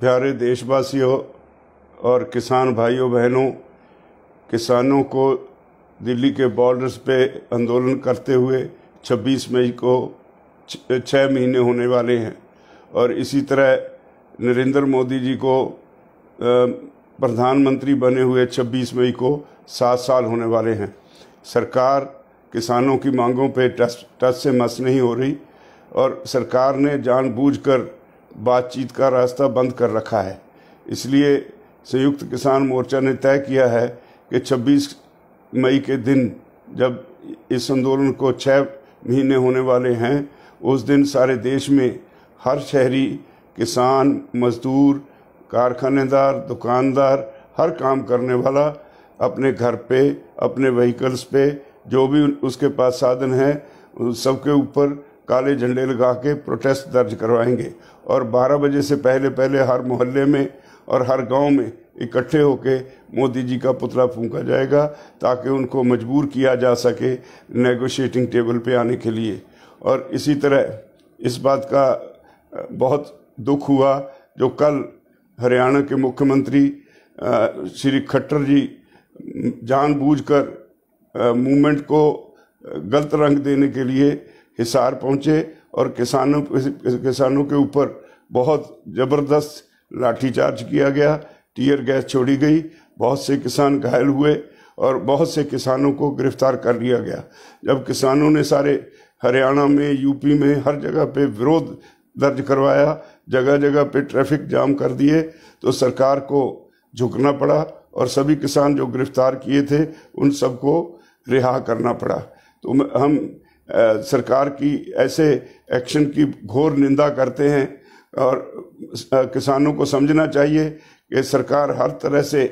प्यारे देशवासियों और किसान भाइयों बहनों किसानों को दिल्ली के बॉर्डर्स पे आंदोलन करते हुए 26 मई को छः महीने होने वाले हैं और इसी तरह नरेंद्र मोदी जी को प्रधानमंत्री बने हुए 26 मई को सात साल होने वाले हैं सरकार किसानों की मांगों पे टस टस से मस नहीं हो रही और सरकार ने जानबूझकर बातचीत का रास्ता बंद कर रखा है इसलिए संयुक्त किसान मोर्चा ने तय किया है कि 26 मई के दिन जब इस आंदोलन को छः महीने होने वाले हैं उस दिन सारे देश में हर शहरी किसान मजदूर कारखानेदार दुकानदार हर काम करने वाला अपने घर पे अपने व्हीकल्स पे जो भी उसके पास साधन है सबके ऊपर काले झंडे लगा के प्रोटेस्ट दर्ज करवाएंगे और 12 बजे से पहले पहले हर मोहल्ले में और हर गांव में इकट्ठे होके मोदी जी का पुतला फूंका जाएगा ताकि उनको मजबूर किया जा सके नेगोशिएटिंग टेबल पे आने के लिए और इसी तरह इस बात का बहुत दुख हुआ जो कल हरियाणा के मुख्यमंत्री श्री खट्टर जी जानबूझकर मूवमेंट को गलत रंग देने के लिए हिसार पहुंचे और किसानों किसानों के ऊपर बहुत ज़बरदस्त लाठीचार्ज किया गया टीयर गैस छोड़ी गई बहुत से किसान घायल हुए और बहुत से किसानों को गिरफ्तार कर लिया गया जब किसानों ने सारे हरियाणा में यूपी में हर जगह पे विरोध दर्ज करवाया जगह जगह पे ट्रैफिक जाम कर दिए तो सरकार को झुकना पड़ा और सभी किसान जो गिरफ्तार किए थे उन सबको रिहा करना पड़ा तो हम सरकार की ऐसे एक्शन की घोर निंदा करते हैं और किसानों को समझना चाहिए कि सरकार हर तरह से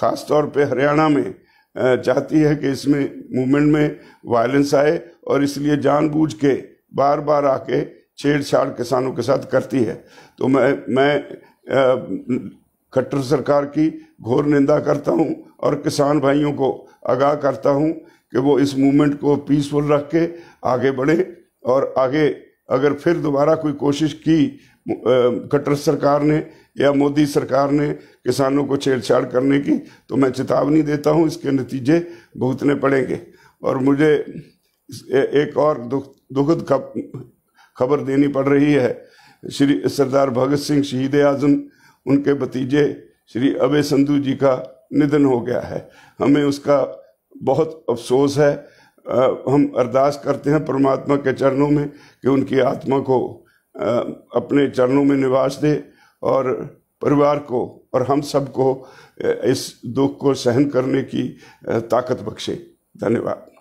ख़ास तौर पे हरियाणा में चाहती है कि इसमें मूवमेंट में वायलेंस आए और इसलिए जानबूझ के बार बार आके छेड़छाड़ किसानों के साथ करती है तो मैं मैं खट्टर सरकार की घोर निंदा करता हूं और किसान भाइयों को आगाह करता हूं कि वो इस मूवमेंट को पीसफुल रख के आगे बढ़े और आगे अगर फिर दोबारा कोई कोशिश की कटर सरकार ने या मोदी सरकार ने किसानों को छेड़छाड़ करने की तो मैं चेतावनी देता हूं इसके नतीजे भुगतने पड़ेंगे और मुझे एक और दुख दुखद खबर देनी पड़ रही है श्री सरदार भगत सिंह शहीद आजम उनके भतीजे श्री अभय संधु जी का निधन हो गया है हमें उसका बहुत अफसोस है आ, हम अरदास करते हैं परमात्मा के चरणों में कि उनकी आत्मा को आ, अपने चरणों में निवास दे और परिवार को और हम सबको इस दुख को सहन करने की ताकत बख्शे धन्यवाद